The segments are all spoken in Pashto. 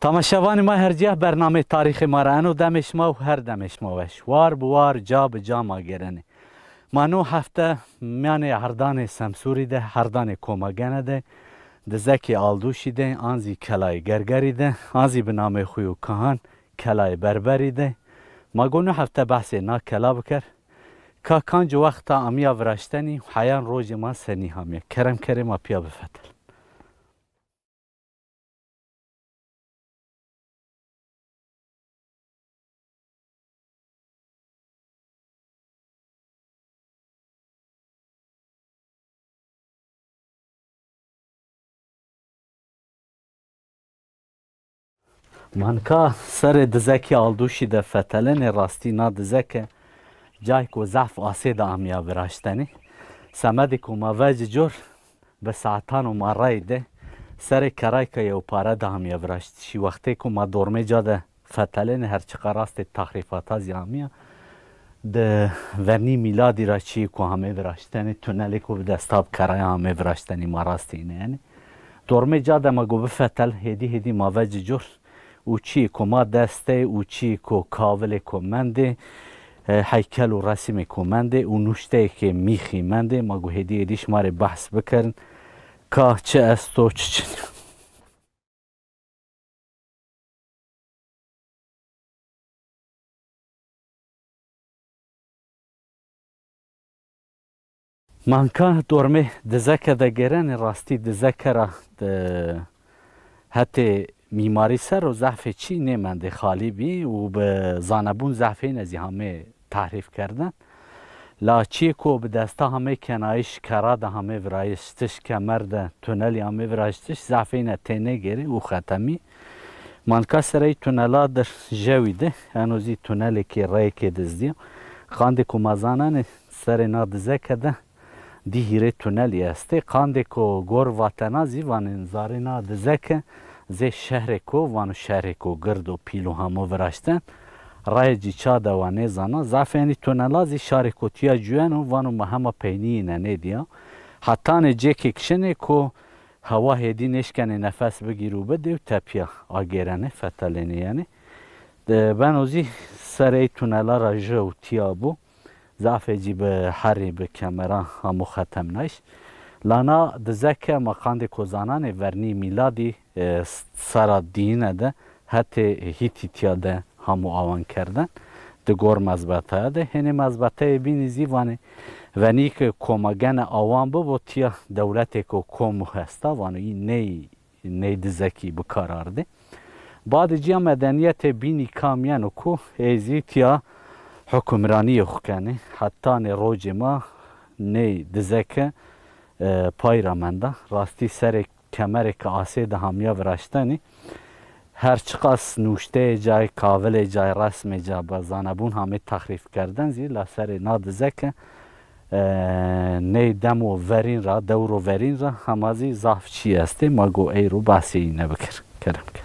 تماشاوان ما هر جه برنامه تاریخ ما رانو دمش ما و هر دمش ما وش وار بوار جا به جا ما گرنه ما نو هفته میانه هردان سمسوری ده هردان کوماگنه ده ده زکی آلدوشی ده آنزی کلای گرگری ده آنزی به نام خویو کهان کلای بربری ده ما گونو هفته بحث نا کلا بکر که کانج وقتا امیا ورشتنی حیان روز ما سنی همیه کرم کرم اپیا پیا بفتل Manka serê e dizekî aldûşî de fetelenê rastîna dizeke cay ku zehf asê de amiya biraştenê semedê ku ma ve ji cor bi saetan û marayê de serê e kerayka û pare de hamiya biraşt şî wextê ku ma dormê ca de fetelenê her çiqa rastê e tahrîfata zî hamiya di vernî mîladî ra çî ku hamê biraştenê tunelê ku bi destav keraya hamê biraştenî ma rastî ne yani dormê ca de me got bifetel hêdî hêdî ma ve ji cor اوچی کو ما دسته اوچی کو کاول کو منده هیکل و رسم کو منده او نوشته که میخی منده ما گو هدیه دیش ما رو بحث بکرن که چه است و چه چه مانکان دورمه دزکه ده گرن راستی دزکه را ده هته میماری سر و ضعف چی نیمند خالی بی و به زانبون ضعفی نزی همه تعریف کردن لاچی کو به دستا همه کنایش کرا ده همه ورایشتش کمر ده تونلی همه ورایشتش ضعفی نه تینه گیری و ختمی منکا سره تونلا در جوی ده هنوزی تونلی که رای که دزدی خانده کو مزانان سر نادزه کده دی هیره تونلی هسته خانده کو گور وطنا زیوان انزاری نادزه که زê şehreko van û şehreko gird û pîl û hemû viraştin rayê cî çada wan nêzana zafenî tunela zî şarê kotiya cüyen û van û me hema peyniyî ne nêdiya hetanê cêkek şinê ku hewa hêdî nêşkenê nefes bigîr û bidê û tepiya agêrenê fetelenê yanî ben û zî serê tunela re ji û tiya bû zafê jî bi herî bi kemera hemû xetem neş lana dizeke me qandê kozananê vernî mîladî سرا دینه ده حتی هیتی تیا ده همو آوان کردن ده گور مزبطه ده هنه مزبطه بینی زیوانه ونی که کمگن آوان بو تیا دولت که کمو هستا وانو این نی نی دزکی بکارار ده بعد جیا مدنیت بینی کامیان و که ایزی تیا حکمرانی خوکنه حتی روج ما نی دزکه پایرامنده راستی سرک کمر که آسی ده همیا ورشتنی هر چقاس نوشته جای کاول جای رسم جا بزانبون همه تخریف کردن زیر لسر نادزه که نی دم و ورین را دور و ورین را همازی زافچی چی استی ما گو ای رو بحثی نبکر کرم کرم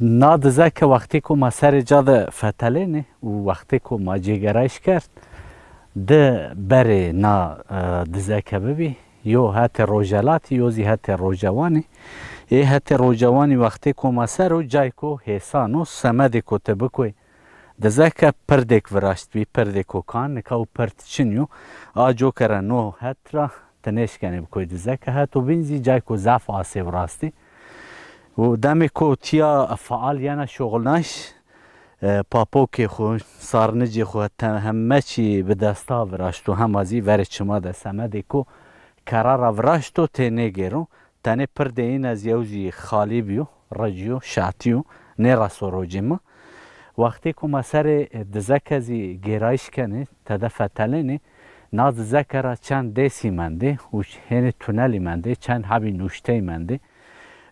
نادزه که وقتی که ما سر جا ده فتله نه و وقتی که ما جگرش کرد ده بره نا دزه که ببی یو هات روجلات یو زی هات روجوانی ای هات روجوانی وقتی که ما سر و جای که حسان و سمد که تبکوی دزه که پردک وراشت بی پردک و کان نکا و پرد چنیو آجو کرنو هات را تنش کنه بکوی دزه که هات و بینزی جای که زف آسی وراستی و demek ku tiya fealiya ne şoğulnaş papokê xwe sarnicê xwe heme çî bi desta viraşto hema zî verê çima de semedê ku kerara viraşto tê nêgêro tenê pir deyîn ez yew jî xalî bîyo rejiyo şatiyo nêra sorocê min wextê ku me serê dizeke zî gêrayiş kenê te de fetelinê naz dizekera çend dêsî mendê û hênê tunelî mendê çend hebî nûşteyî mendê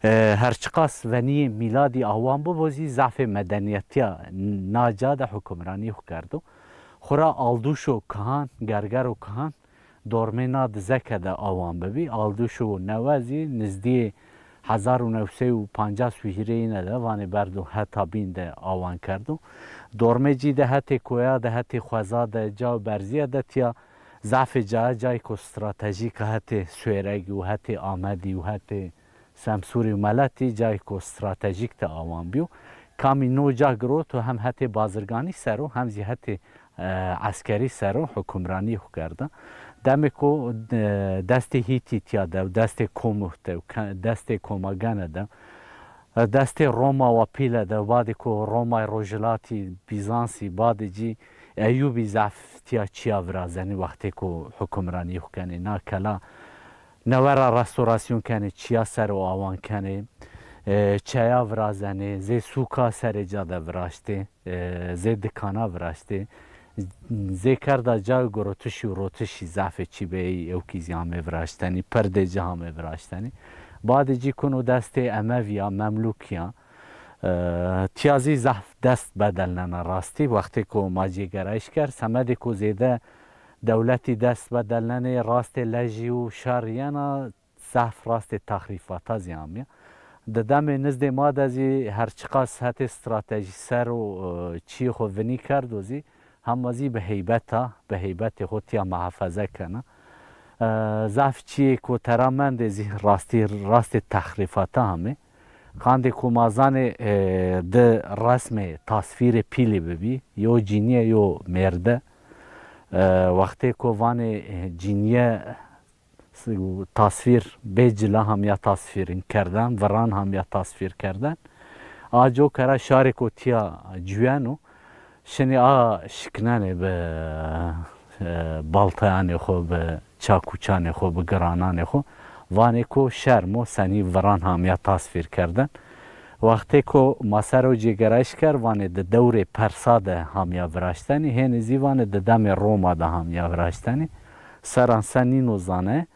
هرچقاس ونی میلادی آوان بو بوزی ضعف مدنیتی ناجا ده حکمرانی خو کردو خورا آلدوش و کهان گرگر و کهان دورمینا دزکه ده آوان ببی آلدوش و نوازی نزدی 1950 سوهیری نه ده وانه بردو حتا بین ده آوان کردو دورمجی ده هتی کویا ده هتی خوزا ده جا برزیه ده تیا ضعف جا جای کو استراتژیک هتی سویرگی و هتی آمدی و هتی Semsuri Meleti cayko stratejik te avan biyo. Kamî no cah giro tu hem hetê bazirganî sero hem jî hetê eskerî sero hukumranî hukerda. Demê ku destê hîtî tiya de destê komuh de destê komagene de destê Roma wa pîle de vadê ku Romay rojilatî Bizansî badê cî Eyyubî zeftiya çiya virazenî wextê ku hukumranî hukenê nakela نەوەرە ڕستۆراسیونکەێ چیا سەر و ئاوانکەێ چیا ڤازەنێ زێ سوکا سەرێجا دەڤاشتێ زێ دکانا ڤاشتێ زێ کاردا جا گۆڕۆتشی و ڕۆتشی زافێکی بێی ئەوکی زیامێ ڤاشتنی پردێجا هەمێ ڤاشتنی بادێجی کون و دەستێ ئەمەڤیا مەملوکیان تیازی زەف دەست بەدەل نەنە ڕاستی وەختێک و ماجیگەرایش کرد سەمەدێک و زێدە دولتی دست به دلنه راست لجی و شاریانا صحف راست تخریفات از یامیه د دم نزد ما دزی هر چقدر صحت استراتژی سر و چی خو ونی کرد وزی هم وزی به هیبت به هیبت خود یا محافظه کنه ضعف چی کو ترامند زی راستی راست تخریفات همه خاند کو مازان د رسم تصویر پیلی ببی یو جینیه یو مرده وقتی که وان جنیه تصویر به جلا هم یا تصویر کردن وران هم یا تصویر کردن آجو کرا شارک و تیا جوانو شنی آ شکنانه به بالتایان خو به چاکوچان خو به گرانان خو وانه کو شرم و سنی وران هم یا تصویر کردن وقتی که ماسر و جگرش کرد وانه ده دور پرساد همیا براشتنی هنزی وانه ده دم روما ده همیا براشتنی سرانسنی نوزانه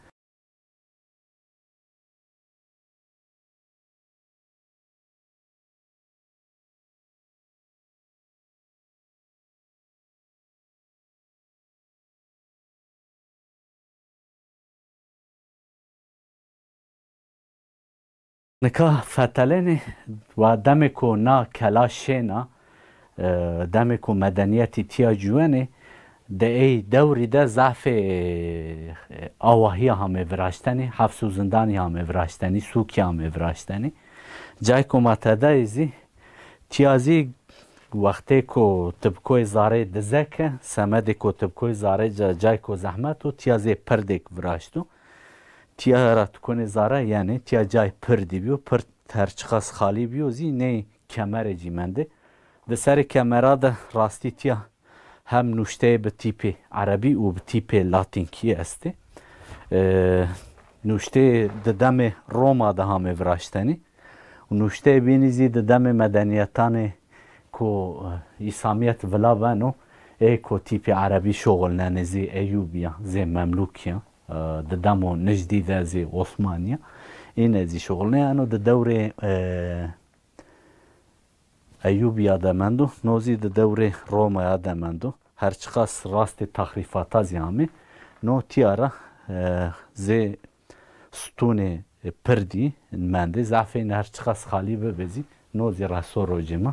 Nikah feteleni ve demeko na kelaşena e, demeko medeniyeti tiyacuene de ey devri de zafe avahi hame vraşteni, hafsu zindani hame vraşteni, suki hame vraşteni. Cayko matede izi tiyazi وقتی کو تبکوی زاره دزکه سمدی کو تبکوی زاره جای کو زحمت و تیازی پردک وراشتو تیا رات کنه زارا یعنی تیا جای پر دی بیو پر ترچخاس خالی بیو زی نه جی منده. ده سر کمره ده راستی تیا هم نوشته به تیپ عربی و به تیپ کی استه. نوشته ده دم روما ده همه وراشتنی و نوشته زی ده دم مدنیتان کو ایسامیت ولا ونو ای کو تیپ عربی شغل ننزی ایوبیا زی مملوکیا. dedamo Necdi Dazi Osmaniye yine zi şoğulneyano de devre Eyyubiya demendu nozi de devre Roma'ya demendu her çıkas rastı tahrifata ziyami no tiara zi stune pردی منده زعفین هر چقدر خالی ببزی نوزی رسو رو جما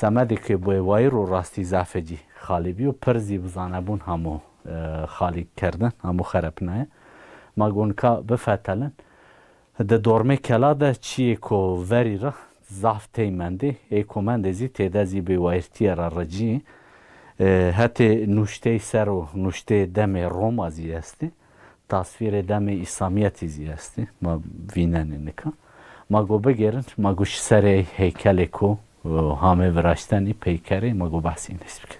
سمده که بوی وای رو راستی زعفه جی خالی بیو پرزی بزانه بون همو خالی کردن همو خراب نه ما گونکا بفتلن ده دورمه کلا ده چیه که وری را ضعف تیمنده ایکو من دزی تیدازی به وایرتی را رجی هتی نوشته سر و نوشته دم روم ازی استی tasvir edemi İslamiyet iziyesti ma vineni nika ma go begerin ma go şsere heykeli ko hame vraştani peykeri ma go bahsin esbik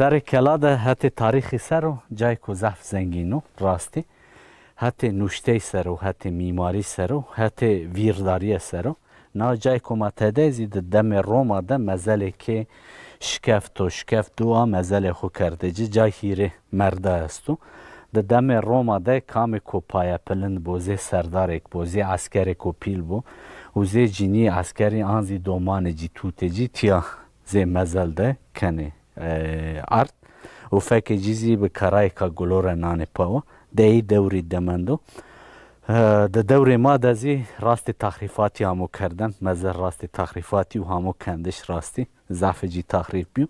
سر کلاده حتی تاریخی سر و جای زف زنگینو راستی حتی نوشته سر و حتی میماری سر و حتی ویرداری سر و نا جای ما تدازی زید دم روما ده مزل که شکفت و شکفت ها مزل خو کرده جی جای هیره مرده استو ده دم روما ده کام کو پایا پلند بوزه سردارک بوزه عسکر کو پیل بو وزه جینی عسکری آنزی دومان جی توته جی تیا زی مزل ده کنه art ufeke cizi bi karayka gulora Nanêpawa deyî dewrî demendo di dewrê ma de zî rastê taxrîfatî hemû kerden mezir rastê taxrîfatî û hemû kendiş rastî zafê cî taxrîf bû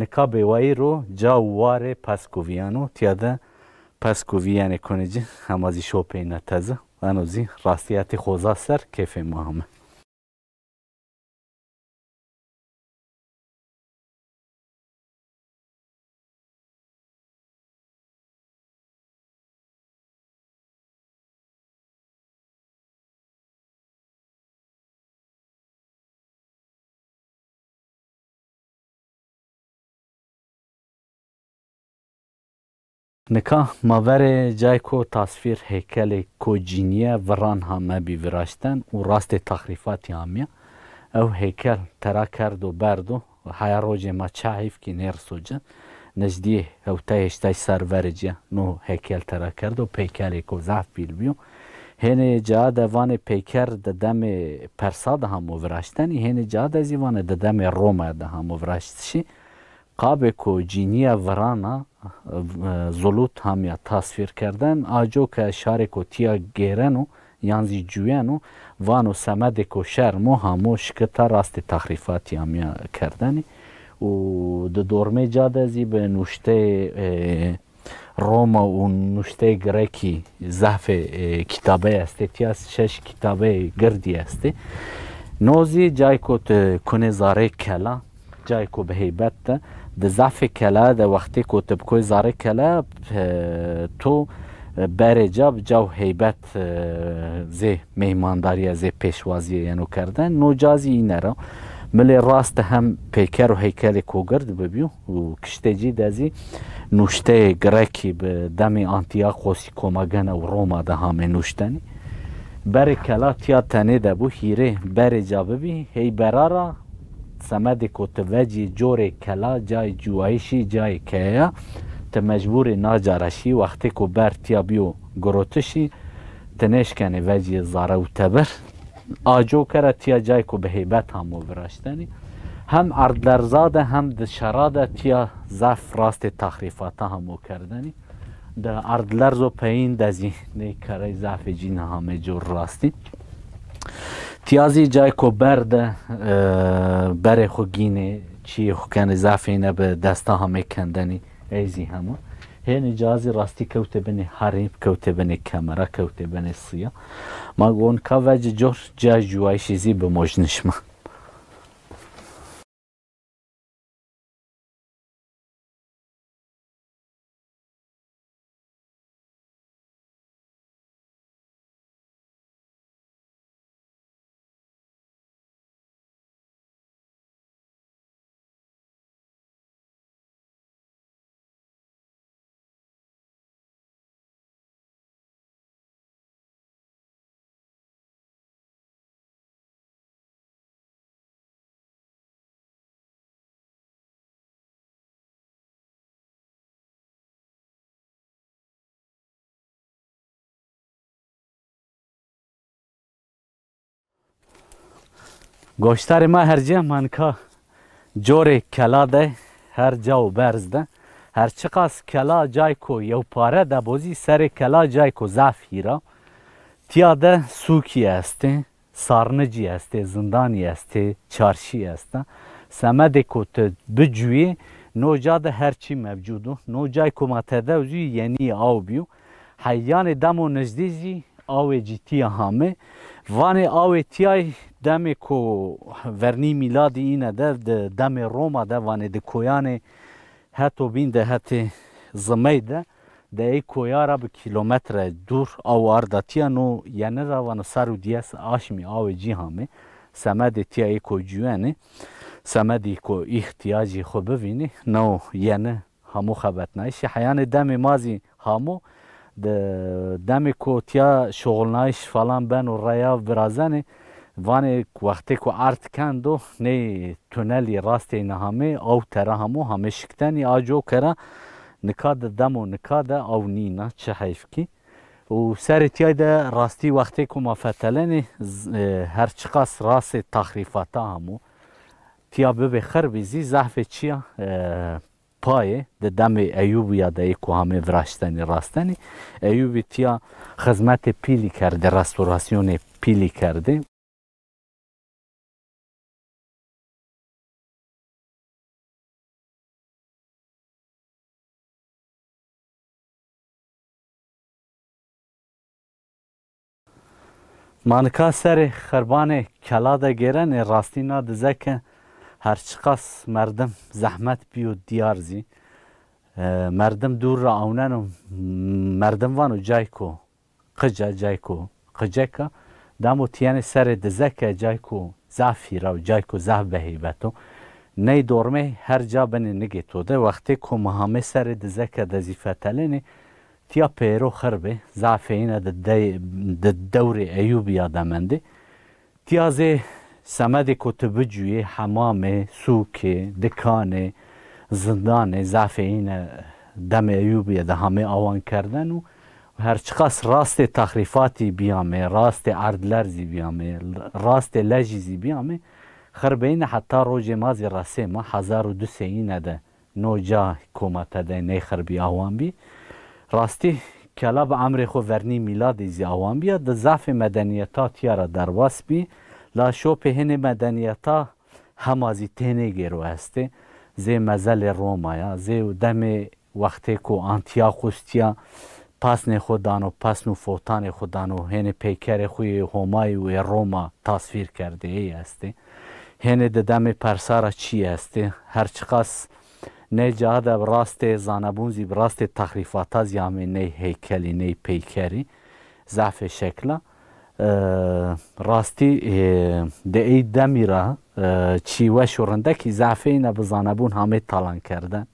nikabê wayî ro ca warê Peskoviyano tiya de Peskovîyanê kunê cî hema zî şopên neteze eno zî rastiyetê xweza ser kêfê ma heme. Nikah maverê cayko tasvîr heykelê kocîniye viran hame bî viraşten û rastê taxrîfatî hamiye ew heykel tera kerdo berdo heya rojê me çaîfkî nêr soce nejdiyê hewteyê ştey serverê ciya nû heykel tera kerdo peykelê ko zehf bîlbiyo hênê ca devanê peyker di demê Persa de hemû viraştenî hênê ca de zîvanê di demê Roma de hemû viraştişî قابه کو جینیا ورانا زلوت همیا تصویر کردن آجو که شار کو تیا گیرن و یانزی جویان و وانو سمد کو شرمو همو شکتا راست تخریفاتی همیا کردنی و د دورمه جاده زی به نوشته روما و نوشته گرکی زحف کتابه است تیاس شش کتابه گردی است نوزی جای کو کنه زاره کلا جای کو به هیبت ده dizafekele de wextê ku tu bikoy zarekele tu berê ca bi cav heybet zê meymandariya zê pêşwaziyê yeno kerden nocazî îne re milê rast hem pêker û heykelê kogird bibiyo û kiştê cî de zî nuşteyê girekî bi demê antiyakosî komagene û Roma de hamê nuştenî berê kela tiya tenê de bû hîrê berê ca bibî hey berara سمدی کو تو وجی جور کلا جای جوایشی جای کیا ته مجبور ناجارشی وقتی کو برتیا بیو گروتشی تنش کنی وجی زاره و تبر آجو کرا تیا جای کو به هیبت هم براشتنی هم اردلرزاده هم دشراده تیا زف راست تخریفاتا همو کردنی د اردلرز و پین د زینه کاری زف جین همه جور راستی تیازی جای کو کھو بر خو خو گینه چی درے ہو گینے دستا همه کندنی ایزی همو هین جازی راستی کو بنے حرف کو بنے کھیم راؤ تھی بنے سیاح مہنکھا وجہ جوش جائے جائے به بہ موجنشم گوشتر ما هر جه من که جور کلا ده هر جا و برز ده هر چقاس کلا جای کو یو پاره ده بوزی سر کلا جای کو ضعف هیرا تیا ده سوکی استه سارنجی استه زندانی استه چارشی استه سمد کو ته بجوی نوجا ده هر چی موجودو نوجای کو ماته ده یعنی آو بیو حیان دمو نجدیزی آوی جی تیا همه وانه آوی تیای دم کو ورنی میلادی اینه ده دم روما ده وانه ده کویانه هتو بین ده هت زمی ده ده ای کویارا به کیلومتر دور او ارداتیانو یعنی روانه سر و دیس آشمی آوی جی همه سمد تیا ای کو جوانه سمدی کو احتیاجی خو ببینی نو یعنی همو خبت نایشی حیان دم مازی همو دمی کوتیا شغلنایش فلان بن و ریا برازنه وانه وقتی کو ارت کندو نه تونلی راست نهامه او تره همو همه شکتنی آجو کرا نکاد دم و نکاد او نینا چه حیف کی و سر تیای ده راستی وقتی کو ما فتلنه هر چقاس راست تخریفاتا همو تیا ببه خر بیزی زحف چیا پای د دم ایوب یا د کوهام وراشتن راستن ایوب تیا خدمت پیلی کرده رستوراسیون پیلی کرده مانکا سر خربان کلا ده گیرن راستینا دزکه هر چقاس مردم زحمت بیو دیار زی مردم دور را اونن و مردم وانو جای کو قجا جای کو قجا که دامو تیان سر دزکه جای کو زعفی را و جای کو زعف به هیبتو نی دورمه هر جا بنی نگی تو ده وقتی کو مهامه سر دزکه دزیفه تلینی تیا پیرو خربه زعفه اینا د دور ایوب یادمنده تیازه سمد کتبجوی حمام سوک دکان زندان ضعف این دم ایوب ده همه آوان کردن و هر چقدر راست تخریفاتی بیامه راست عردلرزی بیامه راست لجیزی بیامه خربین حتی روز مازی راسه ما هزار و دو سینه ده نوجا حکومت ده نه خربی آوان بی راستی کلا به امر خو ورنی میلاد زی آوان بیا ده ضعف مدنیتات یارا درواس بی لاشو پهن مدنیتا همازی تنه گرو هسته زی مزل رومایا زی دم وقتی کو انتیا خوستیا پس خودان و پس و فوتان خودان و هن پیکر خوی همای و روما تصویر کرده ای هسته هن ددم پرسار چی هسته هر چقاس نه جهاد راست زانبون زی راست تخریفات از یامه نه هیکلی نه پیکری ضعف شکل. راستی د دمی را چی و کی ضعفه اینا بون همه تالان کردن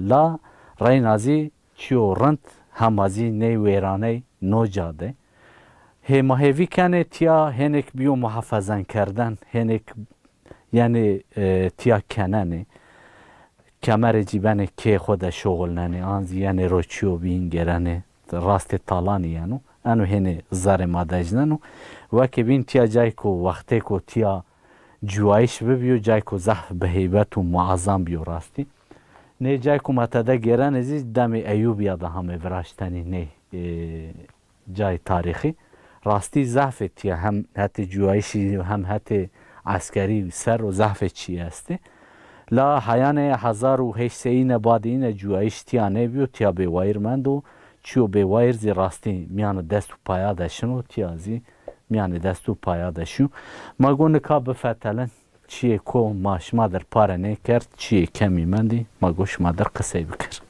لا رای نازی چی رند همازی نی ویرانه نو جاده هماهوی کنه تیا هنک بیو محافظن کردن هنک یعنی تیا کننه کمر جیبنه که خود شغل ننه آن یعنی رو چیو بین گرنه راست تالانی یعنی anu hene zare madajnanu wake bin tiya jayko vakteko tiya cuayiş bibiyo jayko zahf beheybet u muazzam biyo rasti ne jayko matada geran ezi dami Eyüp ya da hame vraştani ne e, cay tarihi rasti zahf tiya hem hati cuayişi hem hati askeri ser o zahf çi esti la hayane hazar u heşseyine badine cuayiş tiya ne biyo tiya be vairmendo çiyo bewayr zî rastî miyane dest û paya deşin û tiya zî miyane dest û paya deşû. Ma got nika bifetelin çiyê ko maşma der pare nêkir çiyê kemî mendî ma goşma der qesey bikir.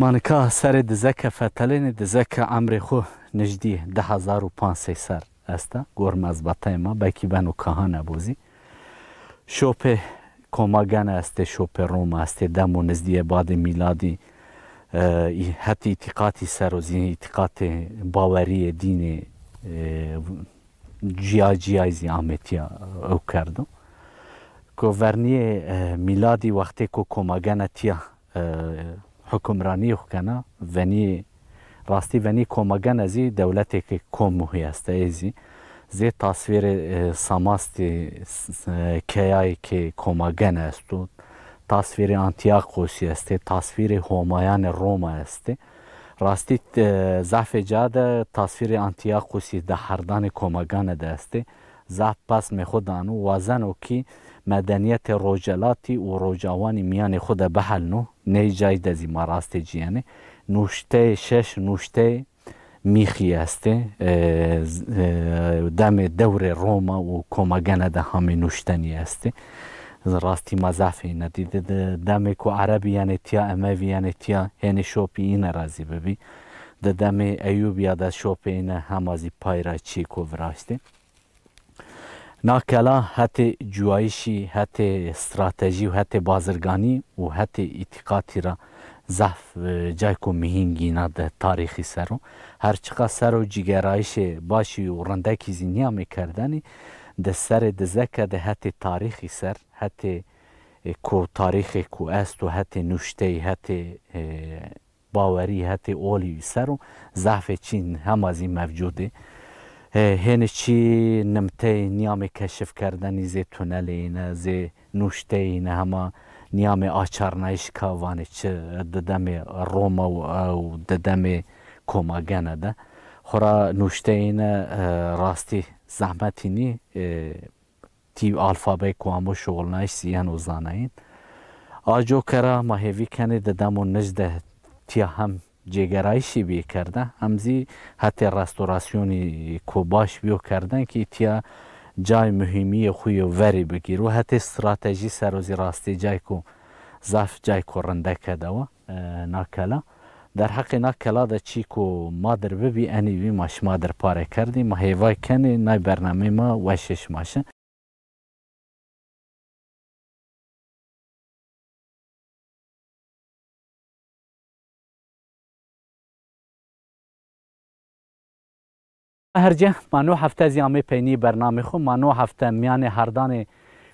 مانکا سر دزک فتلین دزک عمر خو نجدی ده هزار و پانسی سر استا گرم از بطای ما بکی بنو کهان ابوزی شوپ کماگن است شوپ روم است دم و نزدی بعد میلادی حتی اعتقادی سروزی اعتقاد باوری دین جیا جیای زیامتیا او کردم که ورنی میلادی وقتی که کماگن تیا حکمرانی خو کنه ونی راستی ونی کومگن ازی دولتی که کوم هسته ازی زی تصویر ساماستی کیای که کومگن استو تصویر انتیاقوسی است تصویر همایان روما است راستی ضعف جاد تصویر انتیاقوسی ده هردان کومگان ده است ضعف پس می خودانو وزن و کی مدنیت روجلاتی و روجاوانی میان خود بحل نو nejaj dezi maraste ciyane nuşte şeş nuşte میخیسته دم دور روما و کمگنه ده همه نوشتنی هسته راستی مزافی ندیده دم کو عربی یعنی تیا اموی یعنی تیا هنی شوپی این رازی ببی ده دم ایوب یا ده شوپی اینه همازی پایرا چی کو وراشته ناکلا حتی جوایشی حتی استراتژی و حتی بازرگانی و حتی اتقاطی را زحف جای کو مهینگی نده تاریخی سرو هر چقدر سرو جگرایش باشی و رندکی زینیا میکردنی ده سر دزکه ده حتی تاریخی سر حتی کو تاریخ کو است و حتی نوشته حتی باوری حتی اولی سرو زحف چین هم از این موجوده هین چی نمته نیام کشف کردن زی تونل اینه زی نوشته اینه همه نیام آچارنایش کاوانه چه ددم روما و ددم کوماگنه ده خورا نوشته اینه راستی زحمتی نی تی آلفابه کوامو شغل نایش سیان و زانه این آجو کرا ماهیوی کنه ددم و نجده تیا هم جێگەرایشی بێکردە ئەمزی هەتێ ڕاستۆراسیۆنی کۆباش بیۆکردن کی تیا جای مهمیە خوی و وەری بگیر و هەتێ استراتژی سەرۆزی ڕاستی جای و زاف جای کۆڕندەکەدەوە ناکەلا دەرحەقی ناکەلادە چیک و مادر ببی ئەنیوی ماشما دەرپارێ کردی مە هێوای کەنی نای بەرنامەی ما وەشێش ماشە هرجه ما نو هفته زیامه پینی برنامه خو ما نو هفته میان هردان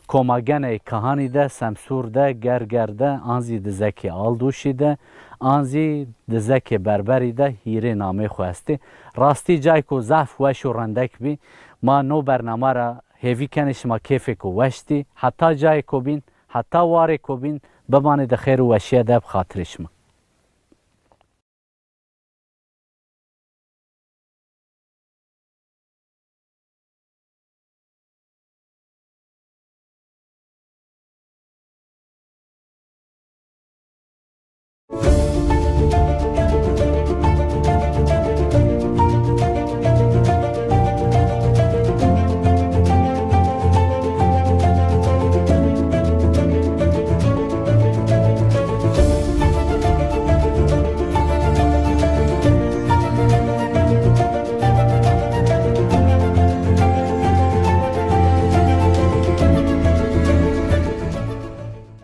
کماگن کهانی ده سمسور ده گرگر ده آنزی ده زکی آلدوشی ده آنزی ده زکی بربری ده هیره نامه خو هستی راستی جای کو زف وش و رندک بی ما نو برنامه را هیوی کنش ما کیف کو وشتی حتی جای کو بین حتی واره کو بین بمانه ده خیر و وشیه ده بخاطرش ما